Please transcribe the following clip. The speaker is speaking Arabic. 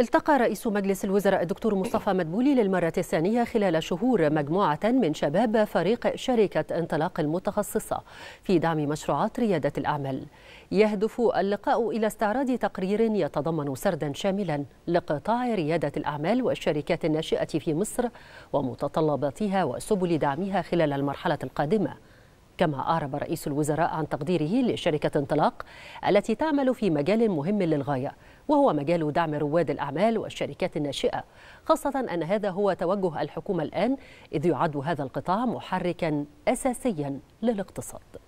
التقى رئيس مجلس الوزراء الدكتور مصطفى مدبولي للمرة الثانية خلال شهور مجموعة من شباب فريق شركة انطلاق المتخصصة في دعم مشروعات ريادة الأعمال يهدف اللقاء إلى استعراض تقرير يتضمن سردا شاملا لقطاع ريادة الأعمال والشركات الناشئة في مصر ومتطلباتها وسبل دعمها خلال المرحلة القادمة كما أعرب رئيس الوزراء عن تقديره لشركة انطلاق التي تعمل في مجال مهم للغاية وهو مجال دعم رواد الأعمال والشركات الناشئة خاصة أن هذا هو توجه الحكومة الآن إذ يعد هذا القطاع محركا أساسيا للاقتصاد